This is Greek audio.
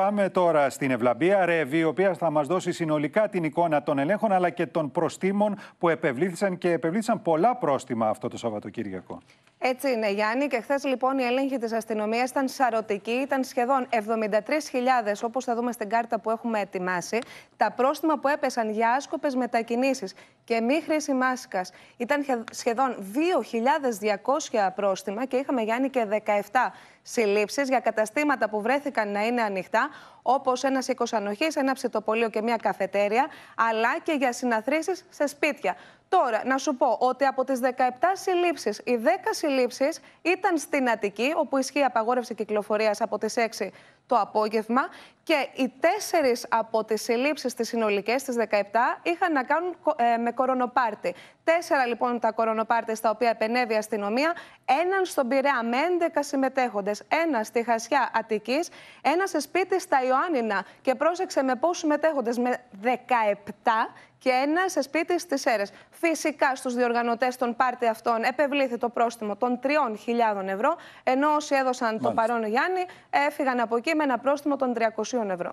πάμε τώρα στην Ευλαμπία Ρεύη, η οποία θα μας δώσει συνολικά την εικόνα των ελέγχων αλλά και των προστήμων που επευλήθησαν και επευλήθησαν πολλά πρόστιμα αυτό το Σαββατοκύριακο. Έτσι είναι, Γιάννη. Και χθες λοιπόν η έλεγχη της αστυνομίας ήταν σαρωτική. Ήταν σχεδόν 73.000, όπως θα δούμε στην κάρτα που έχουμε ετοιμάσει, τα πρόστιμα που έπεσαν για άσκοπες μετακινήσεις και μη χρήση μάσκας. Ήταν σχεδόν 2.200 πρόστιμα και είχαμε, Γιάννη, και 17 συλλήψεις για καταστήματα που βρέθηκαν να είναι ανοιχτά, όπως ένας οίκο ανοχή, ένα ψητοπολείο και μια καφετέρια, αλλά και για συναθρήσεις σε σπίτια. Τώρα, να σου πω ότι από τις 17 συλλήψεις, οι 10 συλλήψεις ήταν στην Αττική, όπου ισχύει απαγόρευση κυκλοφορίας από τις 6 το απόγευμα και οι τέσσερις από τις συλλήψει, τις συνολικές, τις 17, είχαν να κάνουν ε, με κορονοπάρτι. Τέσσερα λοιπόν τα κορονοπάρτι στα οποία επενέβη η αστυνομία. Έναν στον Πειραιά με 11 συμμετέχοντες. Ένα στη Χασιά Αττικής. Ένα σε σπίτι στα Ιωάννινα. Και πρόσεξε με πόσους συμμετέχοντες. Με 17 και ένα σε σπίτι στις Έρες. Φυσικά στους διοργανωτές των πάρτι αυτών επευλήθη το πρόστιμο των 3.000 ευρώ, ενώ όσοι έδωσαν το παρόν Γιάννη έφυγαν από εκεί με ένα πρόστιμο των 300. 200 ευρώ.